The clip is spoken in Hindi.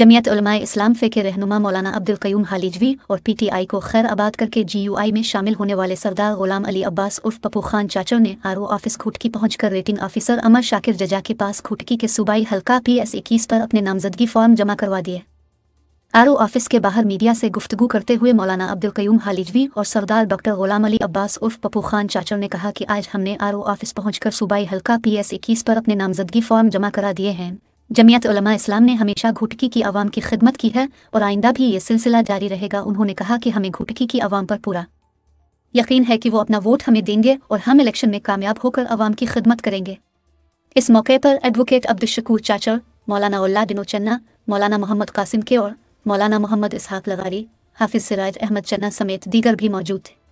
जमियत इस्लाम फे के रहनुमा मौलाना अब्दुल कयूम हालिजवी और पीटीआई को खैर आबाद करके जीयूआई में शामिल होने वाले सरदार गुलाम अली अब्बास उर्फ पप्पू खान चाचो ने ओ ऑफिस खुटकी पहुंचकर रेटिंग ऑफिसर अमर शाकिर जजा के पास खुटकी के सूबाई हल्का पी एस इक्कीस पर अपने नामजदगी फॉर्म जमा करवा दिए ओ ऑफिस के बाहर मीडिया से गुफ्तगू करते हुए मौलाना अब्दुल कयूम हालिजवी और सरदार डॉक्टर गुलाम अली अब्बास उर्फ पप्पू खान चाचर ने कहा कि आज हमने आरओ ऑफिस पहुंचकर सूबाई हल्का पी एस इक्कीस पर अपने नामजदगी फॉर्म जमा करा दिए हैं जमियत उलमा इस्लाम ने हमेशा घुटकी की आवाम की खिदमत की है और आइंदा भी ये सिलसिला जारी रहेगा उन्होंने कहा कि हमें घुटकी की आवाम पर पूरा यकीन है कि वो अपना वोट हमें देंगे और हम इलेक्शन में कामयाब होकर आवाम की खिदमत करेंगे इस मौके पर एडवोकेट अब्दुलशकूर चाचर मौलाना उल्ला दिनो चन्ना मौलाना मोहम्मद कासिम के और मौलाना मोहम्मद इसहाक लगारी हाफिज सिराज अहमद चन्ना समेत दीगर भी मौजूद थे